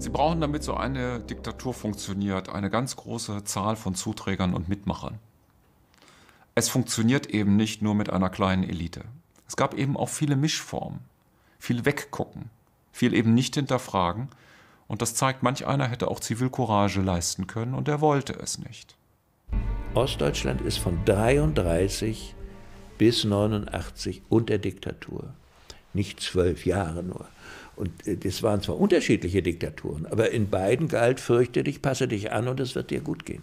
Sie brauchen, damit so eine Diktatur funktioniert, eine ganz große Zahl von Zuträgern und Mitmachern. Es funktioniert eben nicht nur mit einer kleinen Elite. Es gab eben auch viele Mischformen, viel weggucken, viel eben nicht hinterfragen. Und das zeigt, manch einer hätte auch Zivilcourage leisten können und er wollte es nicht. Ostdeutschland ist von 33 bis 89 unter Diktatur. Nicht zwölf Jahre nur. Und äh, das waren zwar unterschiedliche Diktaturen, aber in beiden galt, fürchte dich, passe dich an und es wird dir gut gehen.